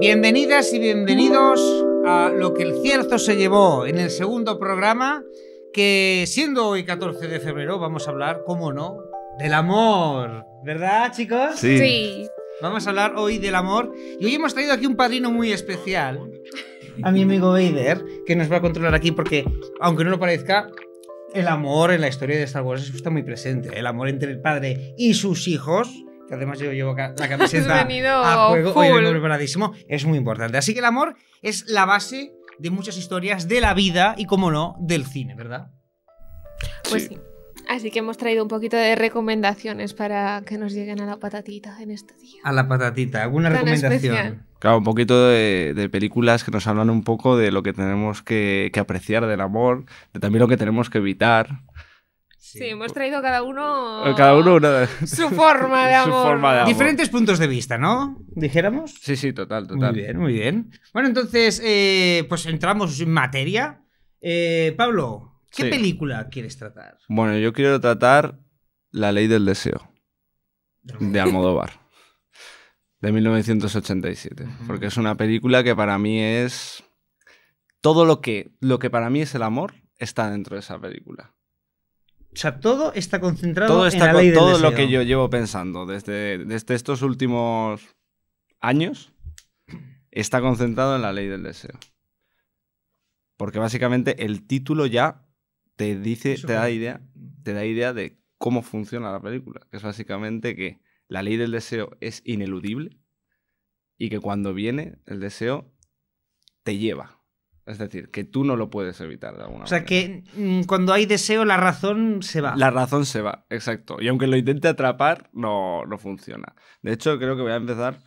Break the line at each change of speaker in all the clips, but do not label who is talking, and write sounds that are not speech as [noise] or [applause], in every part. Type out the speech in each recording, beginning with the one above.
Bienvenidas y bienvenidos a lo que el cierzo se llevó en el segundo programa, que siendo hoy 14 de febrero vamos a hablar, cómo no, del amor, ¿verdad chicos? Sí. Vamos a hablar hoy del amor y hoy hemos traído aquí un padrino muy especial, a mi amigo Vader, que nos va a controlar aquí porque, aunque no lo parezca, el amor en la historia de Star Wars está muy presente. El amor entre el padre y sus hijos que además yo llevo la [laughs] camiseta a juego, full. es muy importante. Así que el amor es la base de muchas historias de la vida y, como no, del cine, ¿verdad?
Pues sí. Así que hemos traído un poquito de recomendaciones para que nos lleguen a la patatita en este
día. A la patatita, ¿alguna recomendación?
Claro, un poquito de, películas que nos hablan un poco de lo que tenemos que apreciar del amor, de también lo que tenemos que evitar.
Sí, hemos traído cada uno. Eh, cada uno [laughs] su [laughs] forma de
amor. Diferentes puntos de vista, ¿no? Dijéramos. Sí, sí, total, total. Muy bien, muy bien.
Bueno, entonces, eh, pues entramos en materia. Eh, Pablo,
¿qué película quieres tratar? Bueno, yo quiero tratar La Ley del Deseo de Almodóvar. de 1987, porque es una película que para mí es todo lo que lo que para mí es el amor está dentro de esa película.
O sea, todo está concentrado en la ley del deseo. Todo lo que yo
llevo pensando desde, estos últimos años está concentrado en la ley del deseo. Porque básicamente el título ya te dice, te da, idea, te da idea de cómo funciona la película. Que es básicamente que la ley del deseo es ineludible y que cuando viene el deseo te lleva. Es decir, que tú no lo puedes evitar de alguna manera. O sea,
que mm, cuando hay deseo, la razón se va. La
razón se va, exacto. Y aunque lo intente atrapar, no, no funciona. De hecho, creo que voy a empezar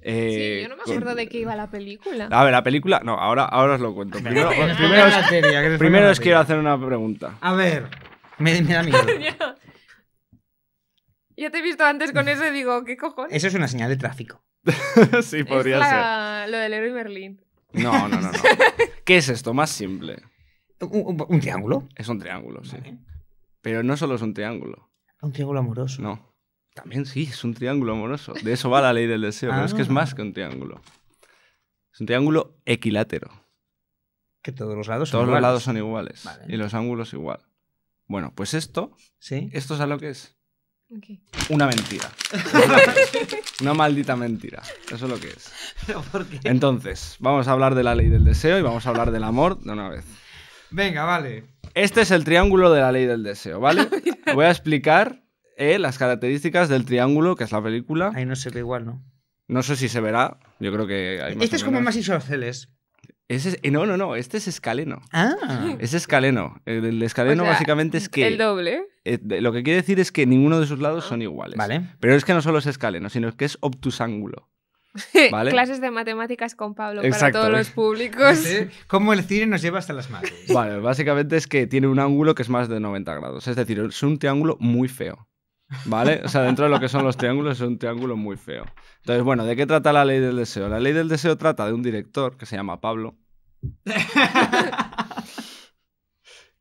eh, sí, yo no me acuerdo
de qué iba la película. A
ver, la película. No, ahora, ahora os lo cuento. [laughs] Primero, os, quiero hacer una pregunta. A ver, me, da miedo.
[laughs] yo te he visto antes con eso y digo, ¿qué cojones? Eso
es una señal de tráfico. [laughs] sí, podría
ser. Lo del héroe Berlín.
No, no, no. no. [laughs] ¿Qué es esto más simple? ¿Un, triángulo? Es un triángulo, sí. Pero no solo es un triángulo. Un triángulo amoroso. No. También sí, es un triángulo amoroso. De eso va la ley del deseo, pero es que es ah. más que un triángulo. Es un triángulo equilátero.
Que todos los lados son iguales. Todos los lados son iguales. Y los
ángulos igual. Bueno, pues esto. ¿Sí? ¿Esto es a lo que es? Una mentira. [laughs] Una maldita mentira. Eso es lo que es. Entonces, vamos a hablar de la ley del deseo y vamos a hablar del amor de una vez.
Venga, vale.
Este es el triángulo de la ley del deseo, ¿vale? [laughs] Voy a explicar eh, las características del triángulo, que es la película. Ahí no se ve igual, ¿no? No sé si se verá. Yo creo que hay este más Este es como más isósceles. Eh, no, no, no, este es escaleno.
Ah.
Es escaleno. Eh, el, escaleno básicamente es que... El doble. Eh, lo que quiere decir es que ninguno de sus lados ah. son iguales. Vale. Pero es que no solo es escaleno, sino que es obtusángulo. [laughs] ¿Vale? Clases
de matemáticas con Pablo para todos los públicos.
Cómo el cine nos lleva hasta las madres.
Vale, básicamente es que tiene un ángulo que es más de 90 grados. Es decir, es un triángulo muy feo. ¿Vale? O sea, dentro de lo que son los triángulos, es un triángulo muy feo. Entonces, bueno, ¿de qué trata la ley del deseo? La ley del deseo trata de un director que se llama Pablo. [laughs]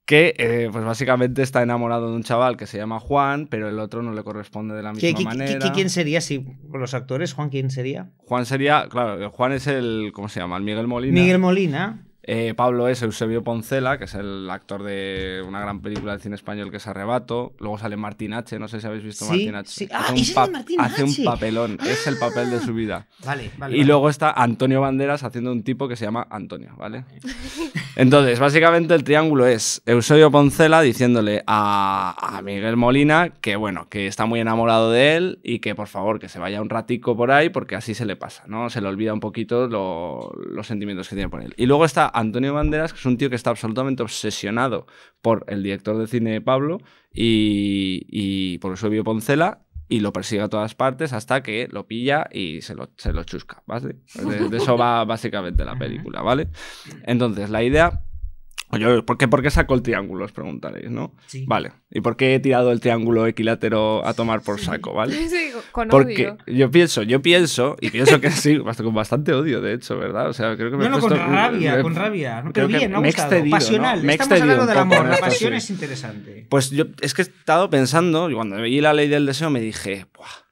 que eh, pues básicamente está enamorado de un chaval que se llama Juan, pero el otro no le corresponde de la misma manera. quién
sería si los actores? Juan quién sería?
Juan sería, claro, Juan es el ¿cómo se llama? Miguel Molina. Miguel
Molina.
Eh, Pablo es Eusebio Poncela, que es el actor de una gran película del cine español que se Arrebato. Luego sale Martín H., no sé si habéis visto Martín H. Ah, hace, un papelón, es el papel de su vida. Vale, Y luego está Antonio Banderas haciendo un tipo que se llama Antonio, ¿vale? [laughs] Entonces, básicamente el triángulo es Eusebio Poncela diciéndole a, Miguel Molina que, bueno, que está muy enamorado de él y que, por favor, que se vaya un ratico por ahí porque así se le pasa, ¿no? Se le olvida un poquito los sentimientos que tiene por él. Y luego está Antonio Banderas, que es un tío que está absolutamente obsesionado por el director de cine Pablo y, y por Eusebio Poncela y lo persigue a todas partes hasta que lo pilla y se lo, se lo chusca, ¿vale? De, de, eso va básicamente la película, ¿vale? Entonces, la idea Oye, ¿por qué, ¿por saco el triángulo? Os preguntaréis, ¿no? Sí. Vale. ¿Y por qué he tirado el triángulo equilátero a tomar por saco, vale? [laughs] Sí, con Porque yo pienso, yo pienso, y pienso que sí, [laughs] con bastante odio, de hecho, ¿verdad? O sea, creo que me No, no, con rabia, con rabia. bien, me he excedido, Pasional. Estamos hablando del amor, la pasión es interesante. Pues yo es que he estado pensando, y cuando vi la ley del deseo me dije, ¡buah!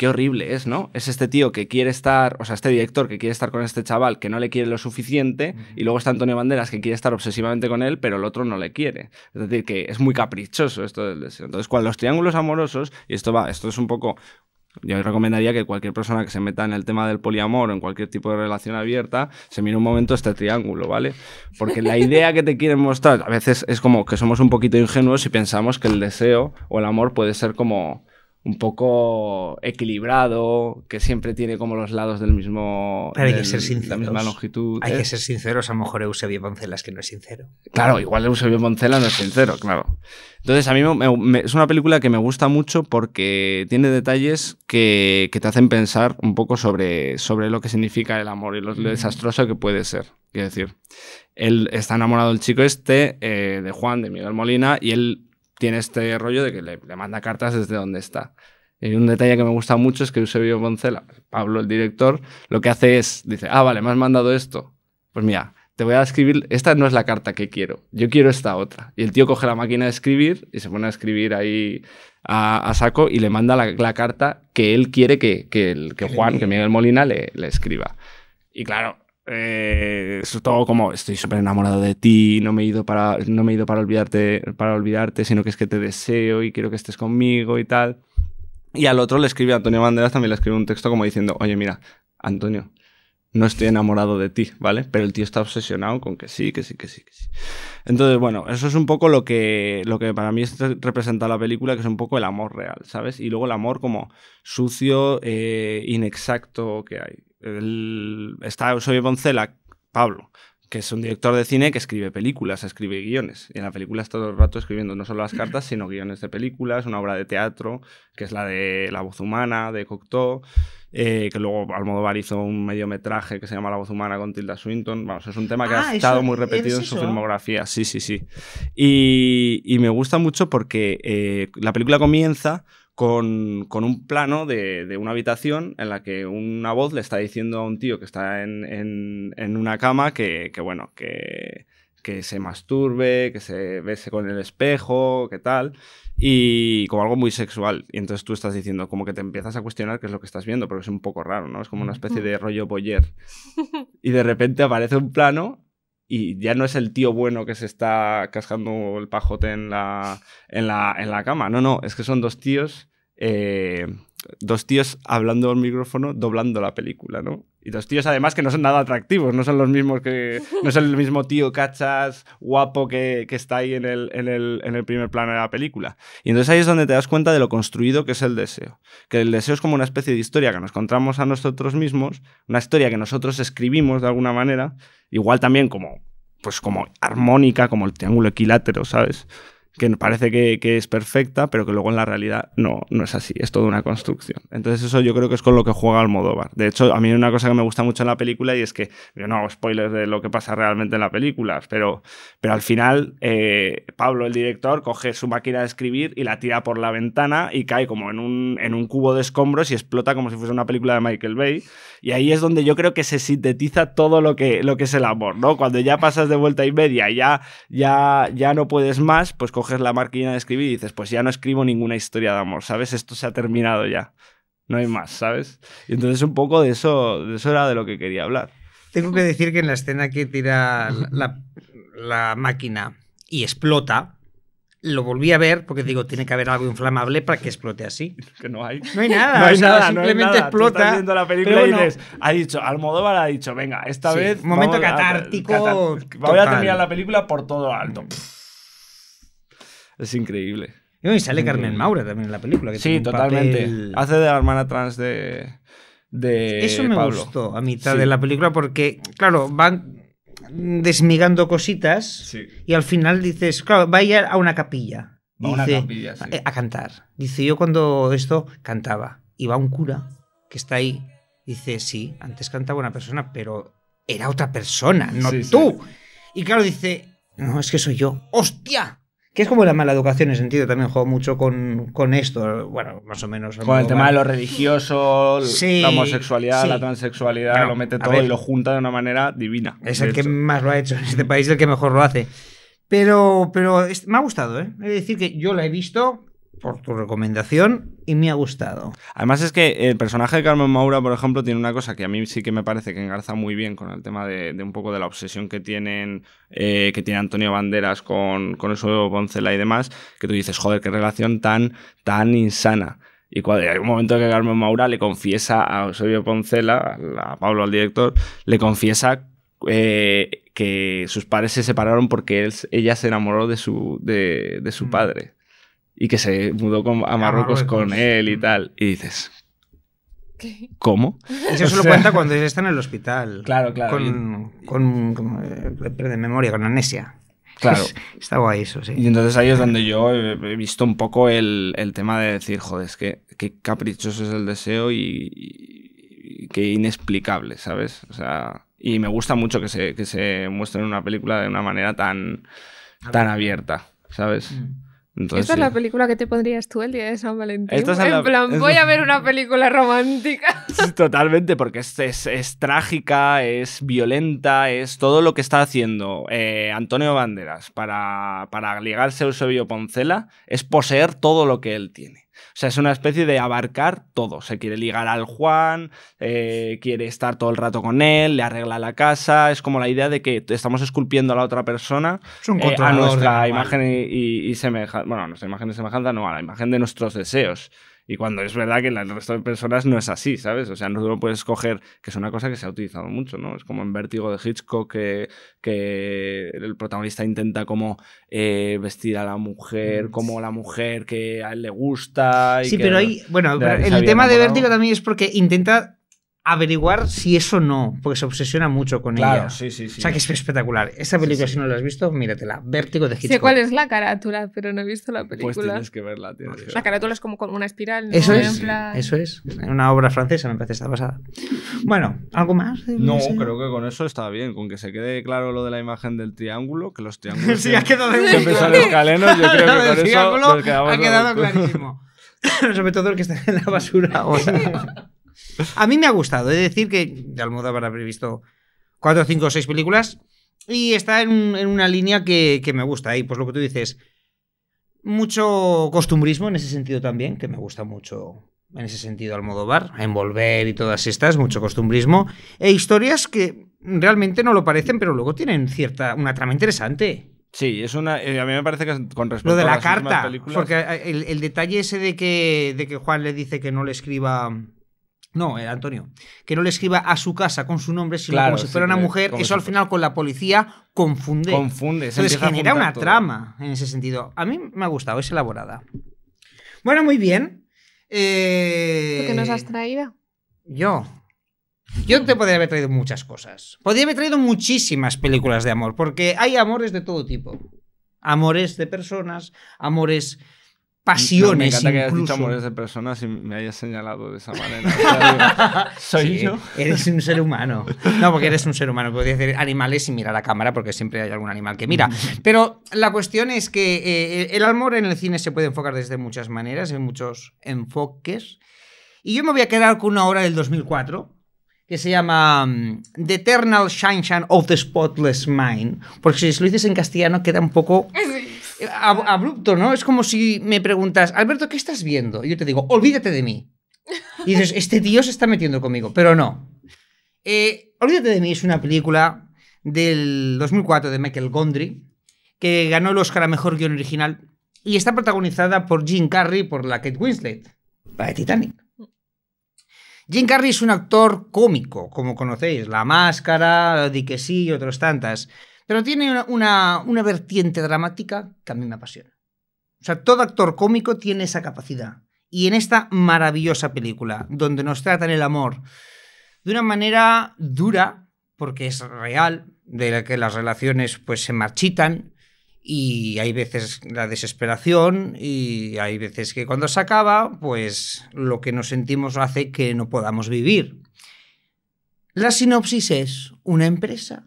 qué horrible es, ¿no? Es este tío que quiere estar, o sea, este director que quiere estar con este chaval que no le quiere lo suficiente y luego está Antonio Banderas que quiere estar obsesivamente con él, pero el otro no le quiere. Es decir, que es muy caprichoso esto del deseo. Entonces, cuando los triángulos amorosos, y esto va, esto es un poco yo recomendaría que cualquier persona que se meta en el tema del poliamor o en cualquier tipo de relación abierta se mire un momento este triángulo, ¿vale? Porque la idea que te quieren mostrar a veces es como que somos un poquito ingenuos y pensamos que el deseo o el amor puede ser como un poco equilibrado, que siempre tiene como los lados del mismo. hay que ser sinceros. longitud. Hay que ¿eh?
ser sinceros, a lo mejor Eusebio es que no es sincero.
Claro, igual Eusebio Boncela no es sincero, claro. Entonces, a mí es una película que me gusta mucho porque tiene detalles que, te hacen pensar un poco sobre, sobre, lo que significa el amor y lo, mm. desastroso que puede ser. Quiero decir, él está enamorado del chico este, eh, de Juan, de Miguel Molina, y él tiene este rollo de que le, manda cartas desde donde está. Y un detalle que me gusta mucho es que Eusebio Boncela, Pablo, el director, lo que hace es, dice, ah, vale, me has mandado esto. Pues mira, te voy a escribir, esta no es la carta que quiero, yo quiero esta otra. Y el tío coge la máquina de escribir y se pone a escribir ahí a, saco y le manda la, carta que él quiere que, que, el, que Juan, que Miguel Molina le escriba. Y claro, eh, es todo como estoy súper enamorado de ti, no me he ido para, no me he ido para olvidarte, para olvidarte, sino que es que te deseo y quiero que estés conmigo y tal. Y al otro le escribe Antonio Banderas, también le escribe un texto como diciendo, oye, mira, Antonio, no estoy enamorado de ti, ¿vale? Pero el tío está obsesionado con que sí, que sí, que sí, que sí. Entonces, bueno, eso es un poco lo que, lo que para mí representa la película, que es un poco el amor real, ¿sabes? Y luego el amor como sucio, eh, inexacto que hay el, está soy Poncela, Pablo, que es un director de cine que escribe películas, escribe guiones. Y en la película está todo el rato escribiendo no solo las cartas, sino guiones de películas, una obra de teatro, que es la de La voz humana, de Cocteau, eh, que luego Almodóvar hizo un mediometraje que se llama La voz humana con Tilda Swinton. Vamos, es un tema que ha ah, estado muy repetido en su filmografía. Sí, sí, sí. Y, me gusta mucho porque eh, la película comienza con, un plano de, una habitación en la que una voz le está diciendo a un tío que está en, una cama que, bueno, que, que se masturbe, que se bese con el espejo, que tal, y como algo muy sexual. Y entonces tú estás diciendo, como que te empiezas a cuestionar qué es lo que estás viendo, porque es un poco raro, ¿no? Es como una especie de rollo boyer. Y de repente aparece un plano y ya no es el tío bueno que se está cascando el pajote en la, en la, cama. No, no, es que son dos tíos, eh, dos tíos hablando al micrófono, doblando la película, ¿no? Y los tíos, además, que no son nada atractivos, no son los mismos que. No es el [laughs] mismo tío cachas, guapo que, está ahí en el, en, el, primer plano de la película. Y entonces ahí es donde te das cuenta de lo construido que es el deseo. Que el deseo es como una especie de historia que nos contamos a nosotros mismos, una historia que nosotros escribimos de alguna manera, igual también como. Pues como armónica, como el triángulo equilátero, ¿sabes? que parece que, es perfecta, pero que luego en la realidad no, no es así, es toda una construcción. Entonces eso yo creo que es con lo que juega Almodóvar. De hecho, a mí una cosa que me gusta mucho en la película y es que, yo no hago spoilers de lo que pasa realmente en la película, pero, pero al final eh, Pablo, el director, coge su máquina de escribir y la tira por la ventana y cae como en un, en un cubo de escombros y explota como si fuese una película de Michael Bay. Y ahí es donde yo creo que se sintetiza todo lo que, lo que es el amor, ¿no? Cuando ya pasas de vuelta y media, ya, ya, ya no puedes más, pues coge la máquina de escribir y dices, pues ya no escribo ninguna historia de amor, ¿sabes? Esto se ha terminado ya. No hay más, ¿sabes? Y entonces un poco de eso, de eso era de lo que quería hablar.
Tengo que decir que en la escena que tira la, máquina y explota, lo volví a ver porque digo, tiene que haber algo inflamable para que explote así. Que no hay. No hay nada. simplemente explota.
ha dicho, Almodóvar ha dicho, venga, esta vez. Momento catártico. voy a terminar la película por todo alto. Mm. Es increíble. Y sale Carmen Maura también en la película. Que sí, totalmente. Hace de la hermana trans de. de Eso me gustó a mitad de la película porque,
claro, van desmigando cositas y al final dices, claro, va a ir a una capilla. a una capilla, cantar. Dice, yo cuando esto cantaba y un cura que está ahí. Dice, sí, antes cantaba una persona, pero era otra persona, no tú. Y claro, dice, no, es que soy yo. ¡Hostia! es como la mala educación en sentido, también juego mucho con, esto, bueno, más o menos. Con el tema de lo
religioso, la homosexualidad, la transexualidad, lo mete todo y lo junta de una manera divina. Es el que más lo ha hecho en este país, el que mejor lo hace. Pero, pero
me ha gustado, ¿eh? Es decir, que yo la he visto,
por tu recomendación y me ha gustado. Además es que el personaje de Carmen Maura, por ejemplo, tiene una cosa que a mí sí que me parece que engarza muy bien con el tema de, un poco de la obsesión que tienen eh, que tiene Antonio Banderas con, con Poncela y demás, que tú dices, joder, qué relación tan, tan insana. Y cuando hay un momento que Carmen Maura le confiesa a Eusebio Poncela, a Pablo, al director, le confiesa eh, que sus padres se separaron porque él, ella se enamoró de su, de, de su mm. padre y que se mudó a Marruecos con él y mm. tal. Y dices, ¿Qué? ¿Cómo?
[laughs] Eso se lo cuenta cuando está en el hospital. Claro, claro. Con, eh, de memoria, con amnesia. Claro. [laughs] está guay eso, sí. Y entonces ahí es donde
yo he visto un poco el, tema de decir, joder, es que qué caprichoso es el deseo y, qué inexplicable, ¿sabes? O sea, y me gusta mucho que se, que muestre en una película de una manera tan, tan abierta, ¿sabes? Mm. Esta es la
película que te pondrías tú el día de San Valentín. en plan, voy a ver una película romántica.
[laughs] Totalmente, porque es, es, trágica, es violenta, es todo lo que está haciendo eh, Antonio Banderas para, para ligarse a Eusebio Poncela, es poseer todo lo que él tiene. O sea, es una especie de abarcar todo. Se quiere ligar al Juan, eh, quiere estar todo el rato con él, le arregla la casa. Es como la idea de que estamos esculpiendo a la otra persona eh, a nuestra imagen y, y semejanza. Bueno, a nuestra imagen y semejanza, no, a la imagen de nuestros deseos. Y cuando es verdad que en el resto de personas no es así, ¿sabes? O sea, no lo puedes escoger que es una cosa que se ha utilizado mucho, ¿no? Es como en Vértigo de Hitchcock que, que el protagonista intenta como eh, vestir a la mujer, mm. como la mujer que a él le gusta. sí, pero ahí, bueno, el tema de Vértigo
también es porque intenta averiguar si eso no, porque se obsesiona mucho con claro, Sí, sí, sí. O sea, que es espectacular. Esa película, si no la has visto, míratela. Vértigo de Hitchcock. Sé cuál
es la carátula, pero no he visto la pues película. Pues tienes que verla, tienes que La carátula es como una espiral. Eso es. Eso
es. Una obra francesa, me parece, está basada. Bueno, ¿algo más? No, creo
que con eso está bien. Con que se quede claro lo de la imagen del triángulo, que los triángulos [laughs] sí, siempre, ha siempre salen escalenos. Yo creo que con eso Ha quedado clarísimo. [laughs] Sobre todo el que está en la basura sea
[laughs] A mí me ha gustado. he de decir, que de Almodóvar habré visto cuatro, cinco o seis películas y está en, una línea que, me gusta. Y pues lo que tú dices, mucho costumbrismo en ese sentido también, que me gusta mucho en ese sentido Almodóvar, envolver y todas estas, mucho costumbrismo. E historias que realmente no lo parecen, pero luego tienen cierta una trama interesante. Sí, es una. Eh, a mí me parece que
con respecto lo de la carta, porque eh,
el, el, detalle ese de que de que Juan le dice que no le escriba no, eh, Antonio, que no le escriba a su casa con su nombre, sino como si fuera una mujer. Eso al final con la policía confunde. Confunde. Entonces genera una trama en ese sentido. A mí me ha gustado, es elaborada. Bueno, muy bien. Eh... qué nos has eh, traído? Yo. Yo te podría haber traído muchas cosas. Podría haber traído muchísimas películas de amor, porque
hay amores de
todo tipo. Amores de personas,
amores pasiones. me encanta que hayas dicho amores de personas y me hayas señalado de esa manera. [laughs] Soy yo. Eres
un ser humano. No, porque eres un ser humano. Podrías decir animales y mirar a cámara porque siempre hay algún animal que mira. [laughs] Pero la cuestión es que eh, el amor en el cine se puede enfocar desde muchas maneras, en muchos enfoques. Y yo me voy a quedar con una obra del 2004 que se llama mm, The Eternal Sunshine of the Spotless Mind, porque si lo dices en castellano queda un poco abrupto, ¿no? Es como si me preguntas, Alberto, ¿qué estás viendo? Y yo te digo, olvídate de mí. Y dices, este tío se está metiendo conmigo, pero no. Eh, olvídate de mí es una película del 2004 de Michael Gondry que ganó el Oscar a Mejor Guión Original y está protagonizada por Jim Carrey por la Kate Winslet, la Titanic. Jim Carrey es un actor cómico, como conocéis, La Máscara, Di que sí y otros tantas. Pero tiene una, una, vertiente dramática que a mí me apasiona. O sea, todo actor cómico tiene esa capacidad. Y en esta maravillosa película, donde nos tratan el amor de una manera dura, porque es real, de la que las relaciones pues se marchitan y hay veces la desesperación y hay veces que cuando se acaba, pues lo que nos sentimos hace que no podamos vivir. La sinopsis es una
empresa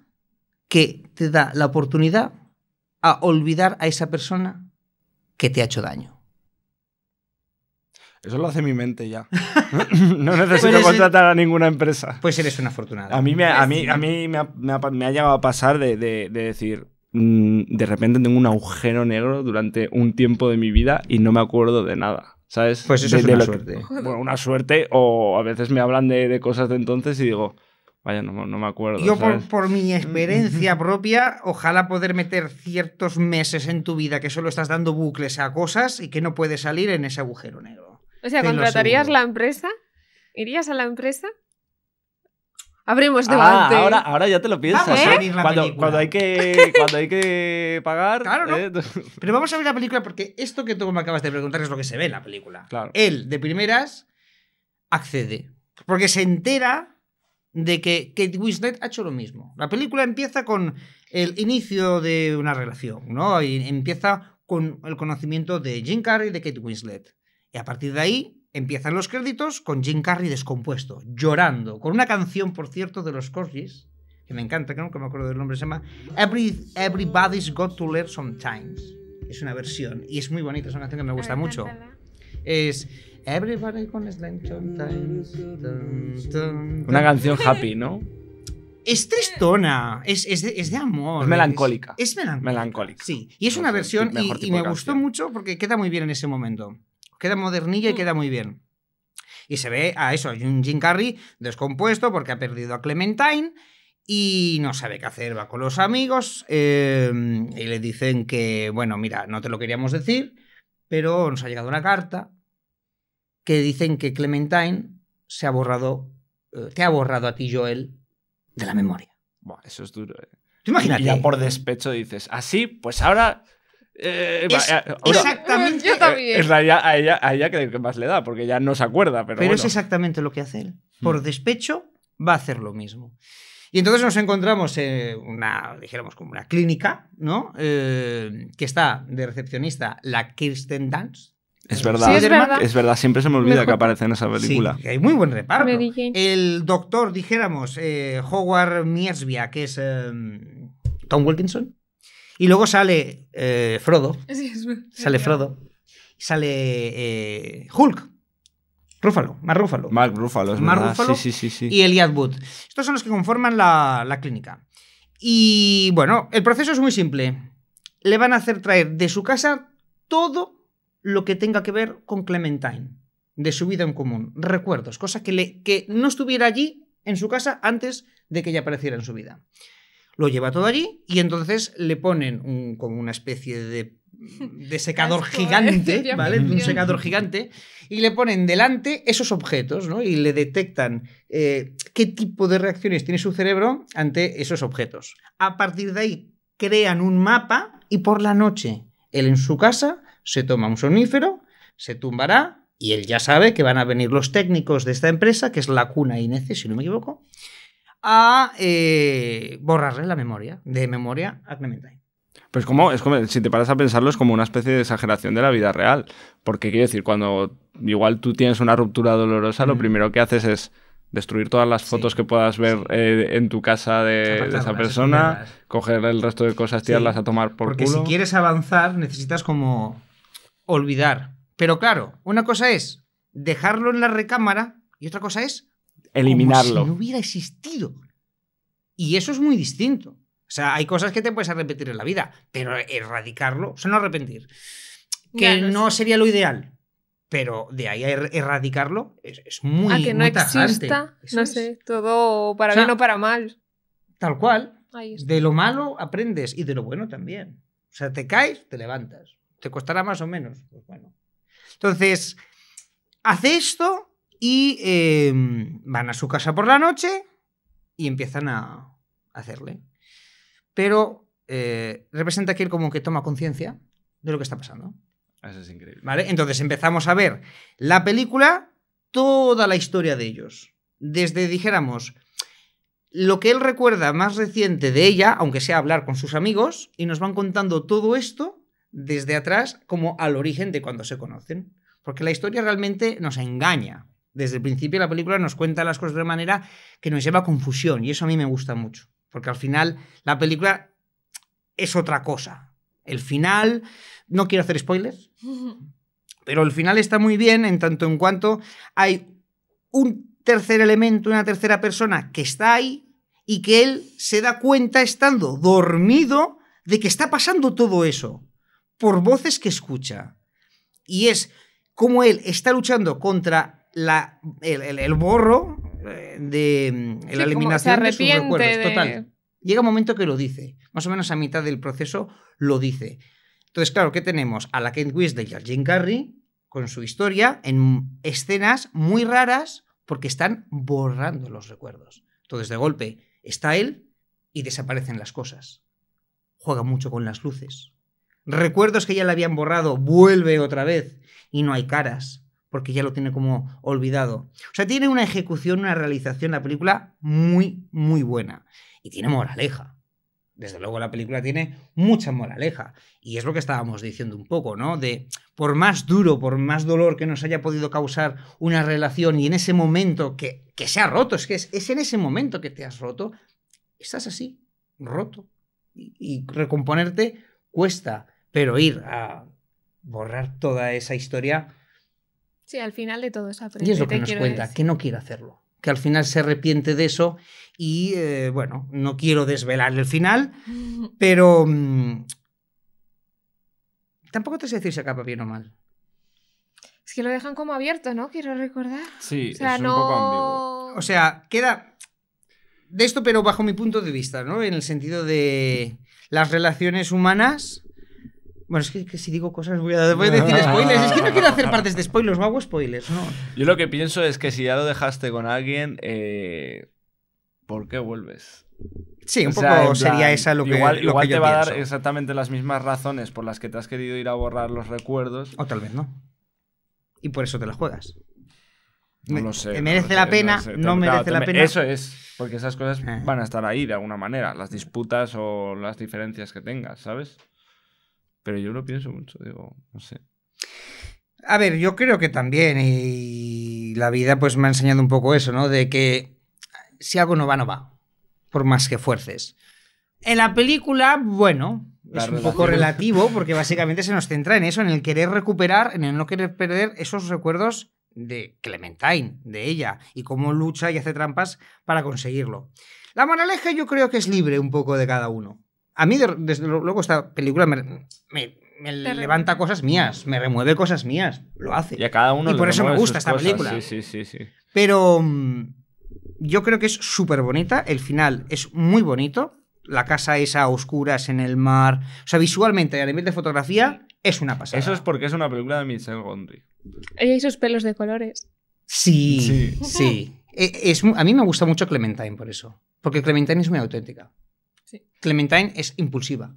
que te da la oportunidad a olvidar a esa persona que te ha hecho daño.
Eso lo hace mi mente ya. [laughs] no necesito contratar a ninguna empresa. Pues eres una afortunada. A mí me, ha, llegado a pasar de, decir, mm, de repente tengo un agujero negro durante un tiempo de mi vida y no me acuerdo de nada. ¿Sabes? Pues eso es una suerte. una suerte o a veces me hablan de cosas de entonces y digo, Vaya, no, me acuerdo. Yo, por,
mi mm. experiencia propia, ojalá poder meter ciertos meses en tu vida que solo estás dando bucles a cosas y que no puedes salir en ese agujero negro.
O sea, ¿contratarías la empresa? ¿Irías a la empresa? Abrimos ah, debate. ahora,
ahora ya te lo piensas. ¿eh? Cuando, cuando, hay que, [laughs] cuando hay que pagar. Claro, ¿eh? [laughs] Pero
vamos a ver la película porque esto que tú me acabas de preguntar es lo que se ve en la película. Él, de primeras, accede. Porque se entera de que Kate Winslet ha hecho lo mismo. La película empieza con el inicio de una relación, ¿no? Y empieza con el conocimiento de Jim Carrey y de Kate Winslet. Y a partir de ahí empiezan los créditos con Jim Carrey descompuesto, llorando, con una canción, por cierto, de los Corgis, que me encanta, que me acuerdo del nombre, se llama Everybody's Got to Learn Sometimes. Es una versión y es muy bonita, es una canción que me gusta mucho. Es Everybody con
Una canción happy, ¿no? Es tristona,
es, de, amor. Es melancólica. Es,
melancólica. Sí,
y es una versión y, me gustó mucho porque queda muy bien en ese momento. Queda modernilla y queda muy bien. Y se ve a eso, un Jim Carrey descompuesto porque ha perdido a Clementine y no sabe qué hacer, va con los amigos em, y le dicen que, bueno, mira, no te lo queríamos decir, pero nos ha llegado una carta que dicen que Clementine se ha borrado, eh, te ha borrado a ti, Joel, de la memoria.
Buah, eso es duro. Eh. Ya por despecho dices, así, ah, pues ahora. Eh, exactamente. Yo también. Es la, a, ella, a que más le da, porque ya no se acuerda. Pero, pero es
exactamente lo que hace él. Hmm. Por despecho va a hacer lo mismo. Y entonces nos encontramos en una, dijéramos, como una clínica, ¿no? que está de recepcionista la Kirsten Dance,
es verdad. es, verdad. siempre se me olvida que aparece en esa película. Sí,
hay muy buen reparto. El doctor, dijéramos, eh, Howard Miesbia, que es eh, Tom Wilkinson. Y luego sale eh, [laughs] Frodo.
sale Frodo.
Sale Hulk. Rúfalo,
Mark Rúfalo. Mark Rúfalo, es Mark sí, sí, sí, Y
Eliad Wood. Estos son los que conforman la, la clínica. Y bueno, el proceso es muy simple. Le van a hacer traer de su casa todo lo que tenga que ver con Clementine, de su vida en común, recuerdos, cosas que, le, que no estuviera allí en su casa antes de que ella apareciera en su vida. Lo lleva todo allí y entonces le ponen como una especie de, [laughs] secador ¿eh? gigante, ¿vale? un secador gigante y le ponen delante esos objetos, ¿no? Y le detectan eh, qué tipo de reacciones tiene su cerebro ante esos objetos. A partir de ahí crean un mapa y por la noche él en su casa se toma un sonífero, se tumbará y él ya sabe que van a venir los técnicos de esta empresa, que es la cuna Inece, si no me equivoco, a eh, borrarle la memoria, de memoria a Clementine.
Pues como, es como, si te paras a pensarlo, es como una especie de exageración de la vida real. Porque quiero decir, cuando igual tú tienes una ruptura dolorosa, lo primero que haces es destruir todas las fotos que puedas ver eh, en tu casa de, esa persona, coger el resto de cosas, tirarlas a tomar por porque culo. Porque si
quieres avanzar, necesitas como olvidar. Pero claro, una cosa es dejarlo en la recámara y otra cosa es
eliminarlo. si no
hubiera existido. Y eso es muy distinto. O sea, hay cosas que te puedes arrepentir en la vida, pero erradicarlo, o sea, no arrepentir, que no sería lo ideal, pero de ahí a er-, erradicarlo es, muy muy A que no exista,
no sé, todo para bien o para mal.
Tal cual. De lo malo aprendes y de lo bueno también. O sea, te caes, te levantas te costará más o menos. Pues bueno. Entonces, hace esto y em, van a su casa por la noche y empiezan a hacerle. Pero eh, representa que él como que toma conciencia de lo que está pasando.
Eso es increíble.
Entonces empezamos a ver la película, toda la historia de ellos. Desde, dijéramos, lo que él recuerda más reciente de ella, aunque sea hablar con sus amigos, y nos van contando todo esto desde atrás como al origen de cuando se conocen. Porque la historia realmente nos engaña. Desde el principio la película nos cuenta las cosas de una manera que nos lleva a confusión y eso a mí me gusta mucho. Porque al final la película es otra cosa. El final, no quiero hacer spoilers, [laughs] pero el final está muy bien en tanto en cuanto hay un tercer elemento, una tercera persona que está ahí y que él se da cuenta estando dormido de que está pasando todo eso por voces que escucha. Y es como él está luchando contra la, el, borro eh, de mm, la eliminación de sus recuerdos. Total. Llega un momento que lo dice. Más o menos a mitad del proceso lo dice. Entonces, claro, ¿qué tenemos? A la Kent Weasley y al Jim con su historia en escenas muy raras porque están borrando los recuerdos. Entonces, de golpe, está él y desaparecen las cosas. Juega mucho con las luces. Recuerdos que ya le habían borrado, vuelve otra vez y no hay caras, porque ya lo tiene como olvidado. O sea, tiene una ejecución, una realización la película muy, muy buena. Y tiene moraleja. Desde luego la película tiene mucha moraleja. Y es lo que estábamos diciendo un poco, ¿no? De por más duro, por más dolor que nos haya podido causar una relación y en ese momento que, que se ha roto, es que es, en ese momento que te has roto, estás así, roto. Y, y recomponerte cuesta. Pero ir a borrar toda esa historia.
Sí, al final de todo es Y es lo que nos cuenta,
que no quiere hacerlo. Que al final se arrepiente de eso y, eh, bueno, no quiero desvelar el final, [laughs] pero. Mm, tampoco te sé decir si acaba bien o mal.
Es que lo dejan como abierto, ¿no? Quiero recordar.
Sí, o es un poco ambiguo. O sea, queda de esto, pero bajo mi punto de vista, ¿no? En el sentido de las relaciones humanas bueno, es que, si digo cosas voy a, decir spoilers. Es que no quiero hacer partes de spoilers, no hago spoilers,
Yo lo que pienso es que si ya lo dejaste con alguien, eh, ¿por qué vuelves? Sí, un poco sería esa lo que Igual, te va a dar exactamente las mismas razones por las que te has querido ir a borrar los recuerdos. O tal vez no. Y por eso te la juegas. No lo sé. ¿Merece la pena? ¿No, merece la pena? Eso es, porque esas cosas ah. van a estar ahí de alguna manera, las disputas o las diferencias que tengas, ¿sabes? Pero yo lo pienso mucho, digo, no sé.
A ver, yo creo que también, y la vida pues me ha enseñado un poco eso, ¿no? De que si algo no va, no va, por más que fuerces. En la película, bueno, es un poco relativo, porque básicamente se nos centra en eso, en el querer recuperar, en el no querer perder esos recuerdos de Clementine, de ella, y cómo lucha y hace trampas para conseguirlo. La moraleja yo creo que es libre un poco de cada uno. A mí, desde luego, esta película me, levanta cosas mías, me remueve cosas mías, lo hace. Y a cada uno y por eso me gusta esta película. Sí, sí, sí, Pero mm, yo creo que es súper bonita, el final es muy bonito, la casa esa a oscuras en el mar, o sea, visualmente a nivel de fotografía es una pasada. Eso es porque es una película de Michel Gondry.
Ella y sus pelos de colores.
Sí, sí. sí. [laughs] E, es, a mí me gusta mucho Clementine por eso, porque Clementine es muy auténtica. Clementine es impulsiva.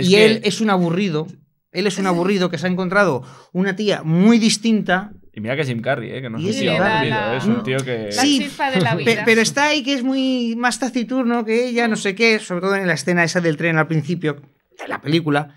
y él es un aburrido. Él es un aburrido que se ha encontrado una tía muy distinta.
Y mira que Jim Carrey, ¿eh? que no ¿eh? es un tío que. de la vida. pero está
ahí que es muy más taciturno que ella, no sé qué, sobre todo en la escena esa del tren al principio de la película.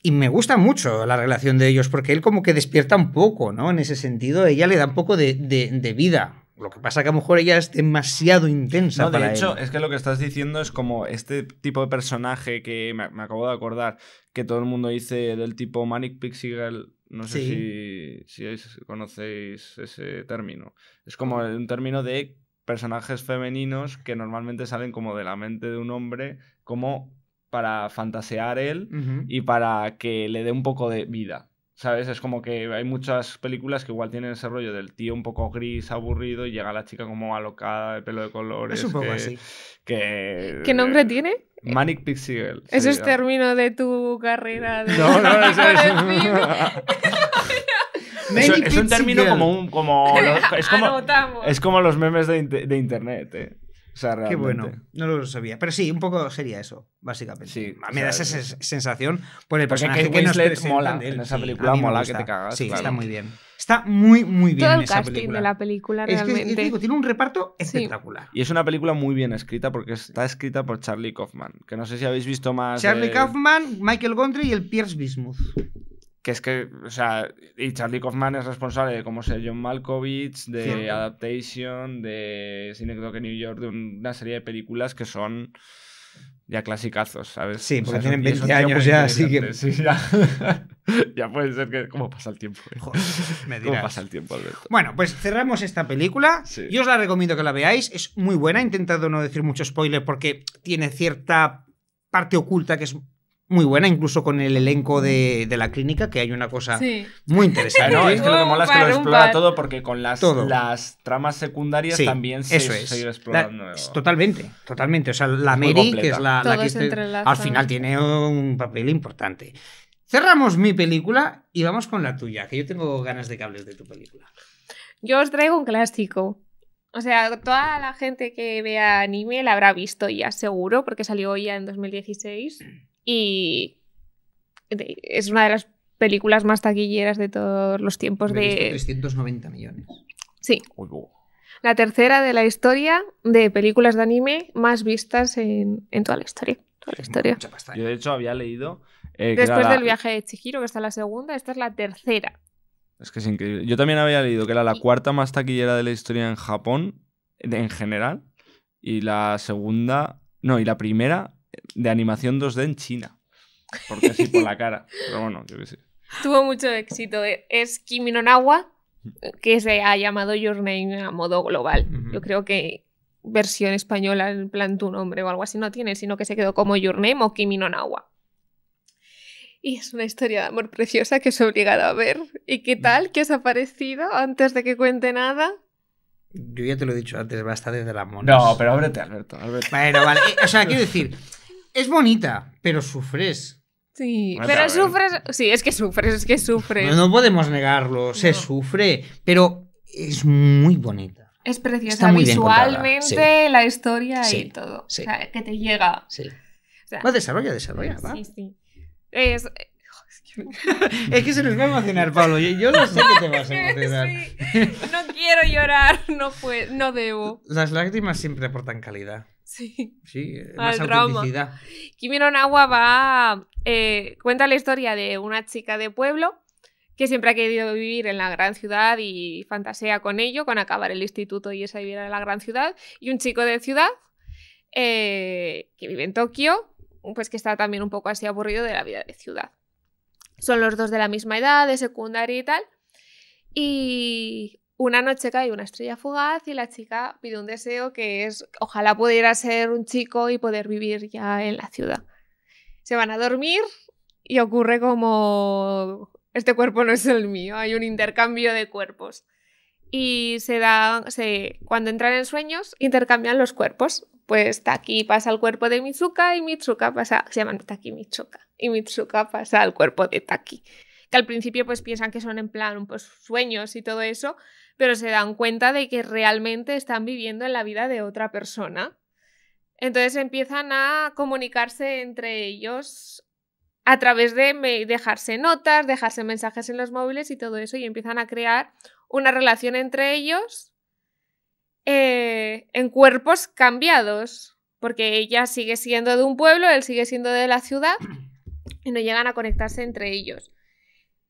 Y me gusta mucho la relación de ellos, porque él como que despierta un poco, ¿no? En ese sentido, ella le da un poco de, de vida. Lo que pasa es que a lo mejor ella es demasiado intensa. No, de hecho,
es que lo que estás diciendo es como este tipo de personaje que me, acabo de acordar, que todo el mundo dice del tipo Manic Pixie Girl. No sé si, conocéis ese término. Es como un término de personajes femeninos que normalmente salen como de la mente de un hombre, como para fantasear él y para que le dé un poco de vida. ¿Sabes? Es como que hay muchas películas que igual tienen ese rollo del tío un poco gris, aburrido, y llega la chica como alocada, de pelo de colores. Es un poco así. ¿Qué nombre tiene? Manic Pixie Girl. Eso es
término de tu carrera de. No, no,
[laughs]
[laughs] es, un término como un.
Como los, es, como, los memes de, de internet. Eh. Qué bueno, no lo sabía. Pero
sí, un poco sería eso, básicamente. Sí, me da esa sensación por el personaje que, no nos mola, esa película mola que te cagas. Sí, está muy
bien. Está muy, muy bien Todo el casting de la
película realmente. tiene un reparto espectacular.
Y es una película muy bien escrita porque está escrita por Charlie Kaufman, que no sé si habéis visto más... Charlie
Kaufman, Michael Gondry y el Pierce Bismuth
que es que, o sea, y Charlie Kaufman es responsable de cómo ser John Malkovich, de Adaptation, de Cine New York, de una serie de películas que son ya clasicazos, ¿sabes? Sí, porque tienen 20 años ya, así que... Sí, ya. [laughs] ya puede ser que... ¿Cómo pasa el tiempo? ¿Cómo pasa el tiempo, Bueno,
pues cerramos esta película. y Yo os la recomiendo que la veáis. Es muy buena. He intentado no decir mucho spoiler porque tiene cierta parte oculta que es muy buena, incluso con el elenco de, la clínica, que hay una cosa muy interesante. No, es que lo que mola que lo explora todo
porque con las, tramas secundarias también se, eso es. explorando.
totalmente, totalmente. O sea, la Mary, que es la, que este, al final tiene un papel importante. Cerramos mi película y vamos con la tuya, que yo tengo ganas de que hables de tu película.
Yo os traigo un clásico. O sea, toda la gente que vea anime la habrá visto ya, seguro, porque salió ya en 2016. Y es una de las películas más taquilleras de todos los tiempos de...
390 millones.
Sí. La tercera de la historia de películas de anime más vistas en, toda la historia. Toda la historia.
Yo de ¿eh? hecho había leído... Eh, Después del
viaje de Chihiro, que está la segunda, esta es la tercera.
Es que es increíble. Yo también había leído que era la cuarta más taquillera de la historia en Japón, en general, y la segunda, no, y la primera de animación 2D en China. Porque así por la cara. Pero bueno, yo qué sé.
Tuvo mucho éxito. Es Kimi no que se ha llamado Your Name a modo global. Yo creo que versión española, en plan tu nombre o algo así, no tiene, sino que se quedó como Your Name o Kimi no Nawa. Y es una historia de amor preciosa que es obligada a ver. ¿Y qué mm. tal? ¿Qué os ha parecido antes de que cuente nada?
Yo ya te lo he dicho antes, basta desde las monas. No, pero ábrete, Alberto. Alberto. vale. O sea, quiero decir, es bonita, pero sufres.
Sí, pero sufres. Sí, es que sufres, es que sufres. No,
podemos negarlo, se sufre, pero es muy bonita.
Es preciosa visualmente, la historia y todo. O sea, que te llega.
Sí. O
sea, no, desarrolla, desarrolla, va. Sí, sí. Eh, es,
que se nos va a emocionar, Pablo. Yo, no sé que te vas a [laughs] emocionar.
No quiero llorar, no, fue, no debo.
Las lágrimas siempre aportan calidad. Sí. Sí, eh, más autenticidad.
va, eh, cuenta la historia de una chica de pueblo que siempre ha querido vivir en la gran ciudad y fantasea con ello, con acabar el instituto y esa vivir en la gran ciudad, y un chico de ciudad eh, que vive en Tokio, pues que está también un poco así aburrido de la vida de ciudad. Son los dos de la misma edad, de secundaria y tal, y una noche cae una estrella fugaz y la chica pide un deseo que es ojalá pudiera ser un chico y poder vivir ya en la ciudad. Se van a dormir y ocurre como este cuerpo no es el mío, hay un intercambio de cuerpos. Y se da, se, cuando entran en sueños, intercambian los cuerpos. Pues Taki pasa al cuerpo de Mitsuka y Mitsuka pasa, se llaman Taki Mitsuka, y Mitsuka pasa al cuerpo de Taki. Que al principio pues piensan que son en plan pues, sueños y todo eso, pero se dan cuenta de que realmente están viviendo en la vida de otra persona. Entonces empiezan a comunicarse entre ellos a través de dejarse notas, dejarse mensajes en los móviles y todo eso, y empiezan a crear una relación entre ellos eh, en cuerpos cambiados, porque ella sigue siendo de un pueblo, él sigue siendo de la ciudad, y no llegan a conectarse entre ellos.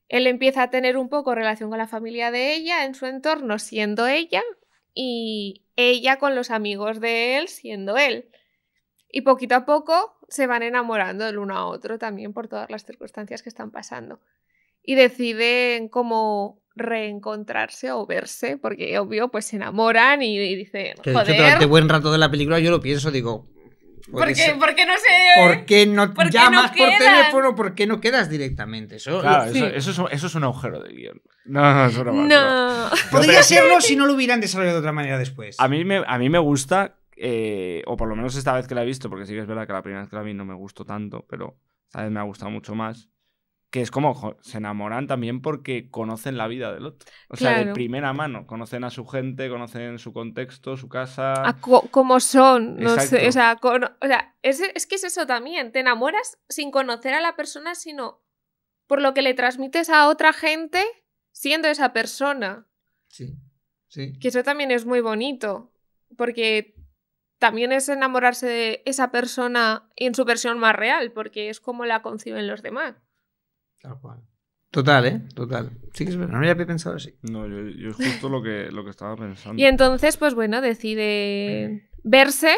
Él empieza a tener un poco relación con la familia de ella, en su entorno siendo ella, y ella con los amigos de él siendo él. Y poquito a poco se van enamorando el uno a otro también por todas las circunstancias que están pasando. Y deciden cómo reencontrarse o verse, porque obvio, pues se enamoran y, dicen, Que durante
buen rato de la película yo lo pienso, digo,
por, porque, ¿eh? no ¿Por qué
no llamas por teléfono? ¿Por qué no quedas directamente? Eso,
eso, es un, agujero de guión. No, no,
no,
Podría serlo
si no lo hubieran desarrollado de otra manera después. A mí
me, a mí me gusta, eh, o por lo menos esta vez que la he visto, porque sí que es verdad que la primera vez que la vi no me gustó tanto, pero esta vez me ha gustado mucho más que es como se enamoran también porque conocen la vida del otro. O sea, de primera mano, conocen a su gente, conocen su contexto, su casa.
como son, no O sea, es, que es eso también. Te enamoras sin conocer a la persona, sino por lo que le transmites a otra gente siendo esa persona.
Sí. sí.
Que eso también es muy bonito. Porque también es enamorarse de esa persona en su versión más real, porque es como la conciben los demás.
Tal cual. Total, ¿eh? Total. Sí que es verdad, no había pensado así. No, yo, es justo lo que, estaba pensando. Y
entonces, pues bueno, decide verse.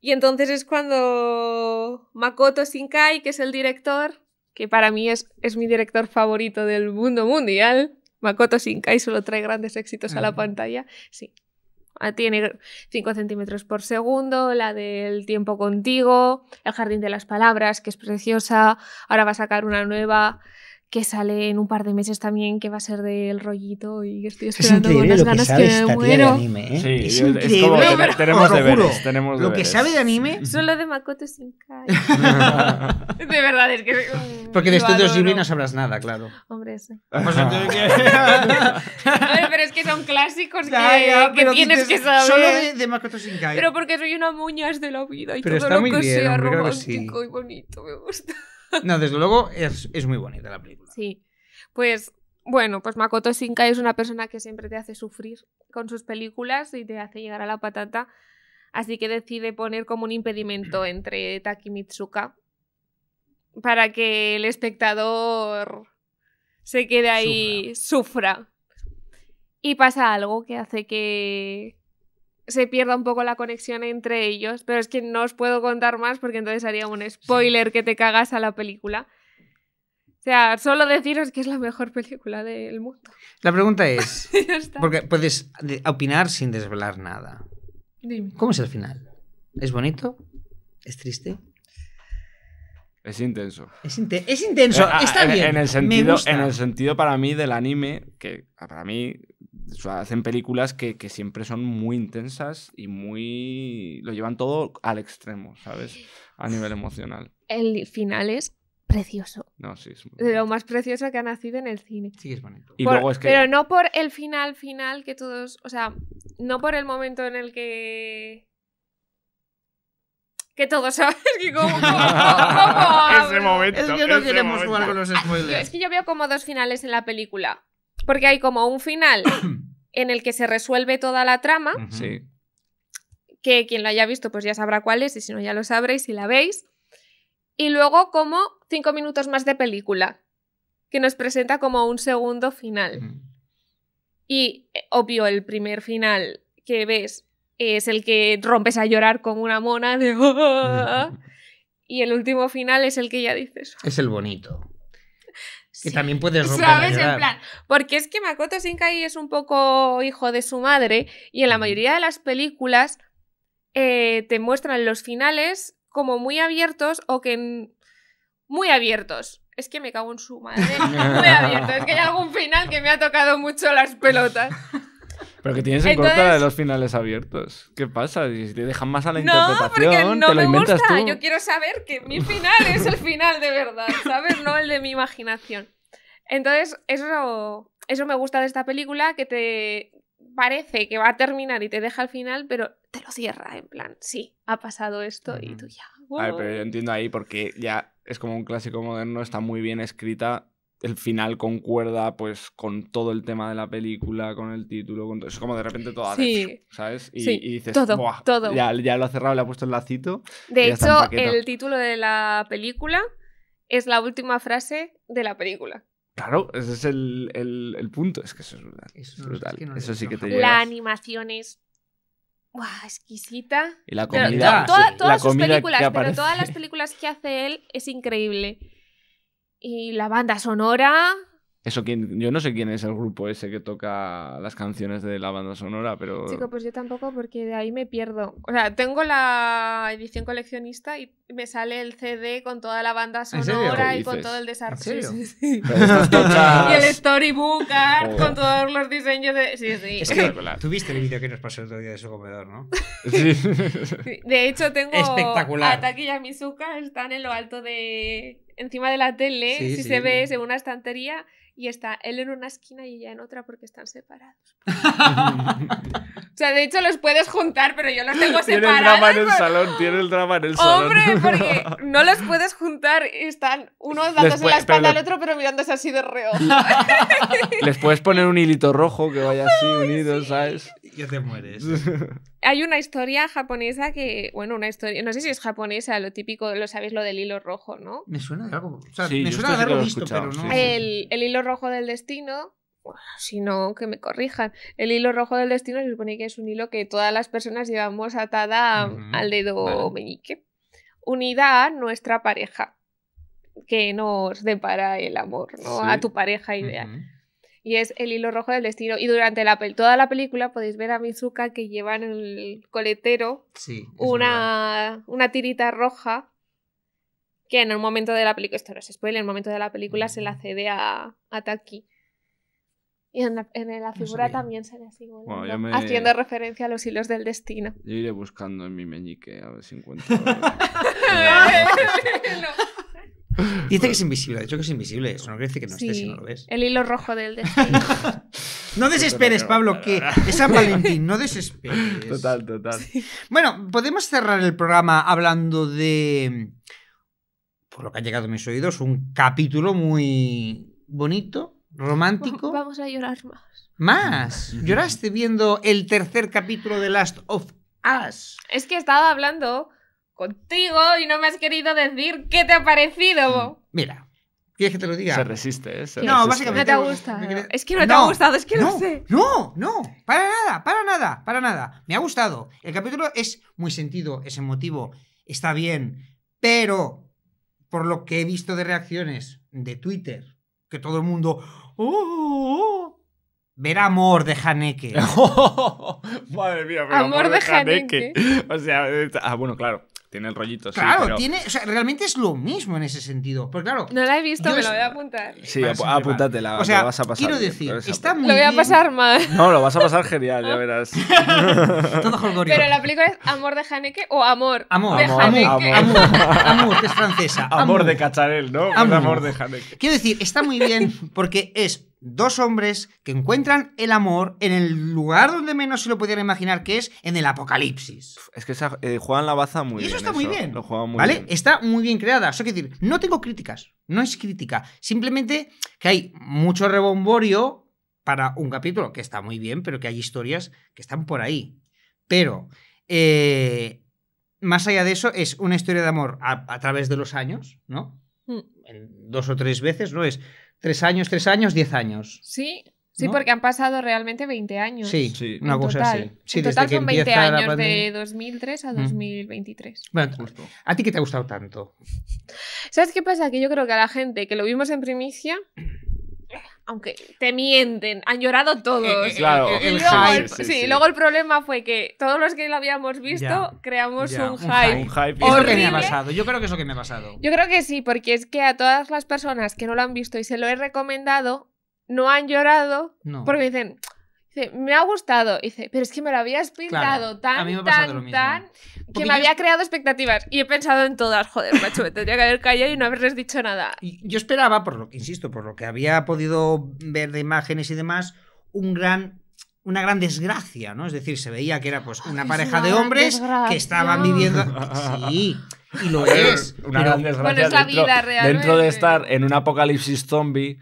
Y entonces es cuando Makoto Shinkai, que es el director, que para mí es, es mi director favorito del mundo mundial, Makoto Shinkai solo trae grandes éxitos a la ah. pantalla. Sí, Ah, tiene 5 centímetros por segundo, la del tiempo contigo, el jardín de las palabras, que es preciosa, ahora va a sacar una nueva que sale en un par de meses también, que va a ser del rollito y que estoy esperando es con las ganas que, que me muero. Anime,
¿eh? Sí, es, increíble. Es tenemos, deberes, tenemos Lo que sabe
de anime. [laughs] Solo de Makoto Shinkai. [laughs] de verdad, es que. Porque mm, de Estudios Ghibli no
sabrás nada, claro. Hombre, sí. [laughs] Pues
pero es que son clásicos que, que tienes que saber. Solo de, de,
Makoto Shinkai. Pero
porque soy una muñeca de la vida y pero
todo lo que sea romántico
y bonito me gusta.
No, desde luego es, muy bonita
la película. Sí. Pues bueno, pues Makoto Shinkai es una persona que siempre te hace sufrir con sus películas y te hace llegar a la patata. Así que decide poner como un impedimento [clears throat] entre Taki Mitsuka para que el espectador se quede ahí, sufra. Y pasa algo que hace que se pierda un poco la conexión entre ellos, pero es que no os puedo contar más porque entonces haría un spoiler que te cagas a la película. O sea, solo deciros que es la mejor película del mundo.
La pregunta es, [laughs] porque puedes opinar sin desvelar nada. ¿Cómo es el final? ¿Es bonito?
¿Es triste? Es intenso. Es,
intenso, eh, ah, está eh, bien. el, sentido, en el
sentido para mí del anime, que para mí hacen películas que, siempre son muy intensas y muy... lo llevan todo al extremo, ¿sabes? A nivel emocional.
El final es precioso. No, sí, es lo más precioso que ha nacido en el cine. Sí, es bonito. Pero no por el final final que todos... O sea, no por el momento en el que que todos sabes [laughs] que como,
[laughs] ese momento es que queremos jugar con los spoilers es que
yo veo como dos finales en la película porque hay como un final [coughs] en el que se resuelve toda la trama. Sí. Que quien lo haya visto, pues ya sabrá cuál es, y si no, ya lo sabréis si la veis. Y luego, como cinco minutos más de película, que nos presenta como un segundo final. Y eh, obvio, el primer final que ves es el que rompes a llorar con una mona de. [laughs] [laughs] y el último final es el que ya dices.
Es el bonito. Que también puedes romper ¿Sabes? En plan,
porque es que Makoto Shinkai es un poco hijo de su madre y en la mayoría de las películas eh, te muestran los finales como muy abiertos o que... Muy abiertos. Es que me cago en su madre. [laughs] Muy abiertos. Es que hay algún final que me ha tocado mucho las pelotas.
Pero que tienes en Entonces, de los finales abiertos. ¿Qué pasa? Si te dejan más a la no, interpretación, porque no me gusta. Yo
quiero saber que mi final es el final de verdad, ¿sabes? No el de mi imaginación. Entonces, eso, eso me gusta de esta película, que te parece que va a terminar y te deja al final, pero te lo cierra, en plan, sí, ha pasado esto y tú ya. Wow. pero yo
entiendo ahí porque ya es como un clásico moderno, está muy bien escrita el final concuerda pues con todo el tema de la película, con el título, con Es como de repente todo sí, ¿sabes? Y, dices, Buah, Ya, lo ha cerrado, le ha puesto el lacito. De hecho, el
título de la película es la última frase de la película.
Claro, ese es el, el, el punto. Es que eso es brutal. Eso, sí que te La
animación es Buah, exquisita. Y la comida. todas películas, pero todas las películas que hace él es increíble. Y la banda sonora.
Eso quién, yo no sé quién es el grupo ese que toca las canciones de la banda sonora, pero. Chico,
pues yo tampoco, porque de ahí me pierdo. O sea, tengo la edición coleccionista y me sale el CD con toda la banda sonora y con todo el desarrollo. Sí, sí. [laughs] y el storybook art oh. con todos los diseños de... Sí, sí. Es que
[laughs] tú viste el vídeo que nos pasó el otro día de su comedor, ¿no? [laughs] Sí.
De hecho, tengo... Espectacular. Ataki y Amizuka están en lo alto de... Encima de la tele, sí, si se ve, es en una estantería y está él en una esquina y ella en otra porque están separados. o sea, de hecho los puedes juntar, pero yo los tengo separados. Tiene el drama en el salón,
tiene el drama en el salón. Hombre, porque
no los puedes juntar y están unos dándose la espalda al otro, pero mirándose así de reo. [laughs]
Les puedes poner un hilito rojo que vaya así unido, ¿sabes? ya te mueres.
[laughs] Hay una historia japonesa que, bueno, una historia, no sé si es japonesa, lo típico, lo sabéis, lo del hilo rojo, ¿no? Me
suena de algo, o sea, me suena de visto, pero no.
El, hilo rojo del destino, si no, que me corrijan. El hilo rojo del destino se supone que es un hilo que todas las personas llevamos atada al dedo meñique unidad nuestra pareja, que nos depara el amor, A tu pareja ideal. Y es el hilo rojo del destino. Y durante la toda la película podéis ver a Mizuka que lleva en el coletero una, una tirita roja que en el momento de la película, esto spoiler, en el momento de la película se la cede a, a Taki. Y en la, figura también sale así, sigue haciendo referencia a los hilos del destino.
Yo iré buscando en mi meñique a ver si encuentro. [laughs] [laughs] Dice que es invisible, ha dicho que es invisible. Eso
no quiere decir que no esté si no lo ves. El
hilo rojo del destino. [laughs] No desesperes, Pablo, que es
San Valentín, no desesperes.
Total, total.
Bueno, podemos cerrar el programa hablando de, por lo que ha llegado a mis oídos, un capítulo muy bonito, romántico.
[laughs] Vamos a llorar más.
Más. Lloraste
viendo el tercer capítulo de Last of Us. Es que estaba hablando contigo y no me has querido decir qué te ha parecido. Mm.
Mira, ¿quieres que te lo diga? Se
resiste, ¿eh?
no, básicamente. No te gusta
Es que no, te ha gustado, es que no, sé. No, no, para
nada, para nada, para nada. Me ha gustado. El capítulo es muy sentido, es emotivo, está bien, pero por lo que he visto de reacciones de Twitter que todo el mundo. ¡Oh! oh, oh". Ver amor de Haneke.
[laughs] Madre mía, pero amor, de, Haneke. O sea, ah, bueno, claro. Tiene el rollito, claro, sí. Claro, tiene,
o sea, realmente es lo mismo en ese sentido. Porque claro. No la he visto, me la voy a
apuntar. Sí, apúntatela, o sea, vas a pasar. Quiero decir, está
muy Lo voy a pasar mal.
No, lo vas a pasar genial, ya verás. [laughs] Todo jolgorio. Pero
la película es Amor de Haneke o Amor. Amor, amor,
amor, amor, amor,
que es francesa. Amor, de Cacharel, ¿no? Amor. amor de Haneke.
Quiero decir, está
muy bien porque es dos hombres que encuentran el amor en el lugar donde menos se lo pudieran imaginar, que es en el apocalipsis.
Es que eh, juegan la baza muy bien. eso está muy bien. ¿Vale?
Está muy bien creada. O decir, no tengo críticas. No es crítica. Simplemente que hay mucho rebomborio para un capítulo, que está muy bien, pero que hay historias que están por ahí. Pero. Eh, más allá de eso, es una historia de amor a, través de los años, ¿no? Mm. dos o tres veces, ¿no? Es Tres años, tres años, diez años. Sí, Sí, porque
han pasado realmente 20 años. Sí, sí una cosa así. en total son 20 años de 2003 a 2023. Mm.
Bueno, Justo. ¿a ti qué te ha gustado tanto?
¿Sabes qué pasa? Que yo creo que a la gente que lo vimos en primicia aunque te mienten, han llorado todos. Eh, eh, claro, y luego, sí, luego el problema fue que todos los que lo habíamos visto creamos un, hype. Un hype
Que me ha pasado.
Yo creo que es lo que me ha pasado.
Yo creo que sí, porque es que a todas las personas que no lo han visto y se lo he recomendado, no han llorado porque dicen, me ha gustado. dice, pero es que me lo habías pintado tan, tan, tan, que me había creado expectativas. Y he pensado en todas, joder, macho, me tendría que haber callado y no haberles dicho nada.
Y yo esperaba, por lo que, insisto, por lo que había podido ver de imágenes y demás, un gran una gran desgracia, ¿no? Es decir, se veía que era pues una pareja de hombres que estaban viviendo. [laughs] Sí,
y lo es. Una gran desgracia. dentro, dentro de
estar en un apocalipsis zombie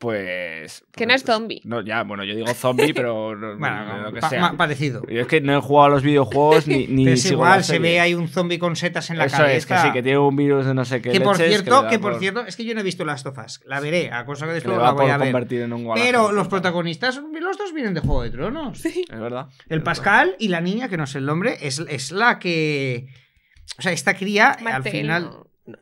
pues. Que no pues, es zombie. No, ya, bueno, yo digo zombie, pero. [laughs] bueno, lo parecido. Yo es que no he jugado a los videojuegos ni. [laughs] ni es igual, se ve
ahí un zombie con setas en la cabeza. Es que sí, que
tiene un virus de no sé qué. Que por cierto, que, por,
cierto, es que yo no he visto las tofas. La veré, a cosa que después la voy a ver. pero los protagonistas, los dos vienen de Juego de Tronos. Sí. Es verdad. El Pascal y la niña, que no sé el nombre, es, la que. O sea, esta cría al final.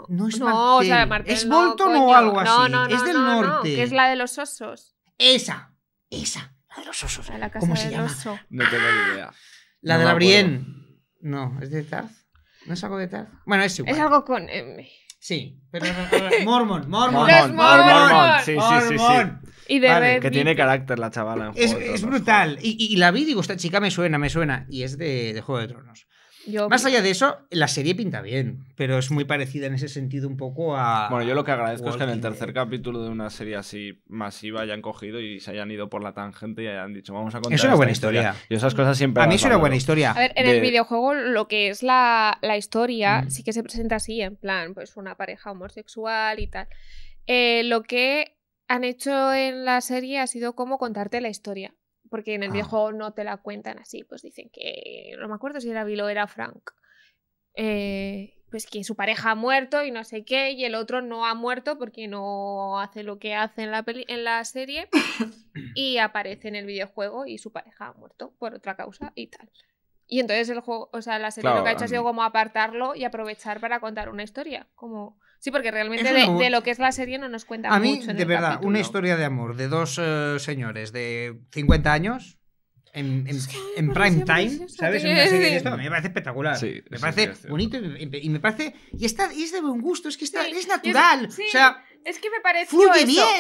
No, es no, ¿Es Bolton o algo así? No, es del norte. que es la de los osos. Esa, esa, la de los osos. La casa ¿Cómo se llama?
No tengo ni idea. La de la Brienne. No, es de Taz. ¿No es algo de Taz? Bueno, es igual. Es
algo con M. Sí, pero
Mormon, [laughs] Mormon, Mormon, Mormon, Mormon, sí, sí,
sí, que tiene
carácter la chavala. En es, es brutal. Y, la vi, digo, esta chica me suena, me suena. Y es de Juego de Tronos. Más allá de eso, la serie pinta bien, pero es muy parecida en ese sentido un poco a... Bueno, yo lo que agradezco es que en el
tercer capítulo de una serie así masiva hayan cogido y se hayan ido por la tangente y hayan dicho, vamos a contar... Es una buena historia. Y esas cosas siempre... A mí es una buena historia. A ver, en el videojuego
lo que es la, historia mm. sí que se presenta así, en plan, pues una pareja homosexual y tal. Eh, lo que han hecho en la serie ha sido como contarte la historia porque en el ah. viejo no te la cuentan así, pues dicen que, no me acuerdo si era Vilo era Frank, eh, pues que su pareja ha muerto y no sé qué, y el otro no ha muerto porque no hace lo que hace en la, peli en la serie, [coughs] y aparece en el videojuego y su pareja ha muerto por otra causa y tal. Y entonces el juego, o sea, la serie lo que ha hecho ha sido como apartarlo y aprovechar para contar una historia, como Sí, porque realmente de, lo que es la serie no nos cuenta mucho. A mí, de verdad,
una historia de amor de dos eh, señores de 50 años en, en, prime time, ¿sabes? una serie esto, me parece espectacular. me parece bonito y, me parece. Y, está, es de buen gusto, es que está, es natural. Es, o sea.
Es que me parece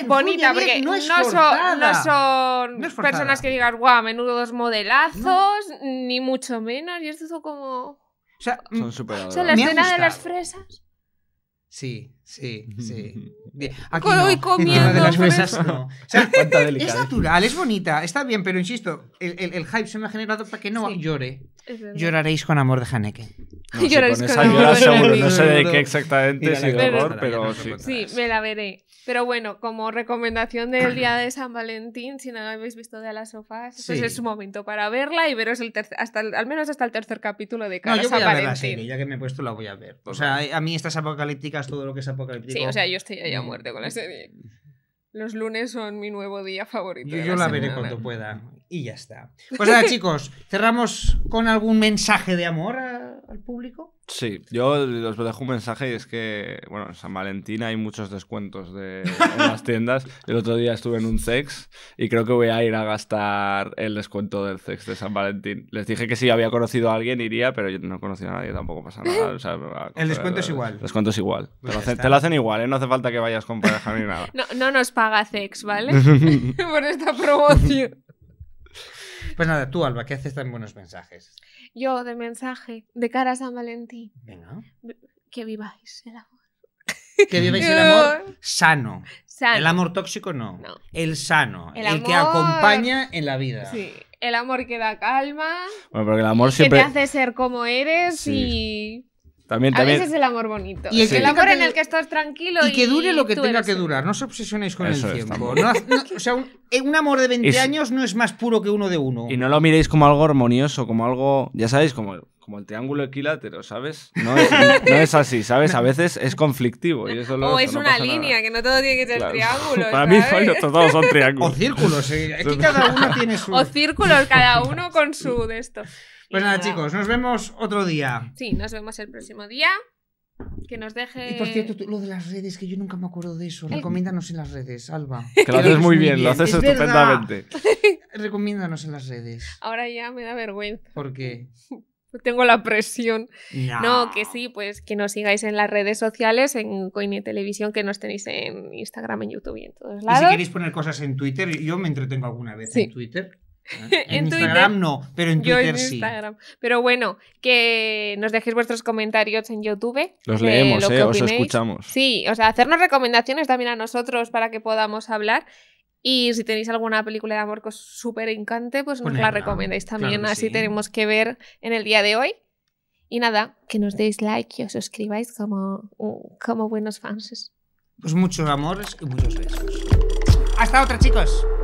bonita, porque bien, no, es no, son, no son personas que digas, guau, menudo dos modelazos, ni mucho menos. Y esto es como. O sea, son, mm, son la escena de las fresas.
Sí, Sí, [laughs] sí. Aquí no. [laughs] de las mesas no. [laughs] es natural, es bonita, está bien, pero insisto, el, el hype
se me ha generado para que no llore.
Lloraréis con amor de Haneke. No, Lloraréis con amor llora, de
seguro, No sé de qué exactamente, es el horror, pero sí. Sí, me la veré. Pero bueno, como recomendación del día de San Valentín, si no habéis visto de las sofás, este es su momento para verla y veros el tercer, hasta al menos hasta el tercer capítulo de cada no, yo voy a ver La serie,
ya que me he puesto la voy a ver. O sea, a mí estas apocalípticas, todo lo que es Sí, o sea, yo estoy ya a muerte con la serie.
Los lunes son mi nuevo día favorito. Yo,
la, veré cuando
pueda. Y ya está. Pues nada, [laughs] chicos, cerramos con algún mensaje de amor. A público?
Sí, yo os dejo un mensaje y es que, bueno, en San Valentín hay muchos descuentos de, en las tiendas. El otro día estuve en un sex y creo que voy a ir a gastar el descuento del sex de San Valentín. Les dije que si había conocido a alguien iría, pero yo no conocía a nadie, tampoco pasa nada. [laughs] el descuento es igual. descuento es igual. te, pues lo hacen, igual, ¿eh? no hace falta que vayas con pareja ni nada.
No, no nos paga sex, ¿vale? [laughs] [laughs] Por esta promoción.
Pues nada, tú, Alba, ¿qué haces tan buenos mensajes?
yo de mensaje de cara a San Valentín. Venga. Que viváis el amor. Que viváis el amor
[laughs] sano. El amor tóxico no. El sano. El, que acompaña en la vida.
Sí. El amor que da calma.
Bueno, porque el amor siempre. Que te
hace ser como eres y también, también. A veces el amor bonito. Y el, amor en el que estás tranquilo. Y, que dure lo que tenga que
durar. No os obsesionéis con el tiempo.
o sea, un, eh, amor de
20
años no es más puro que uno de uno.
Y no lo miréis como algo armonioso, como algo, ya sabéis, como como el triángulo equilátero, ¿sabes? No es, así, ¿sabes? A veces es conflictivo. Y eso o es una línea,
que no todo tiene que ser triángulo. Para mí todos son triángulos.
O círculos, eh, Es que cada
uno tiene su... O círculos, cada uno con su de esto.
Pues nada, chicos, nos vemos otro día.
Sí, nos vemos el próximo día. Que nos deje. Y por cierto,
tú, lo de las redes, que yo nunca me acuerdo de eso. Recomiéndanos en las redes, Alba. [laughs] Que lo haces muy bien, lo haces estupendamente. [laughs] Recomiéndanos en las redes.
Ahora ya me da vergüenza. ¿Por qué? [laughs] tengo la presión. No. que sí, pues que nos sigáis en las redes sociales, en Coine Televisión, que nos tenéis en Instagram, en YouTube y en todos lados. Y si queréis
poner cosas en Twitter, yo me entretengo alguna vez en Twitter. ¿eh? [laughs]
En, Instagram no,
pero en Twitter en Instagram.
Pero bueno, que nos dejéis vuestros comentarios en YouTube. Los leemos, eh, os escuchamos. Sí, o sea, hacernos recomendaciones también a nosotros para que podamos hablar. Y si tenéis alguna película de amor que os súper encante, pues nos la recomendáis también. Así tenemos que ver en el día de hoy. Y nada, que nos deis like y os suscribáis como, como buenos fans.
Pues muchos amores y muchos besos. Hasta otra, chicos.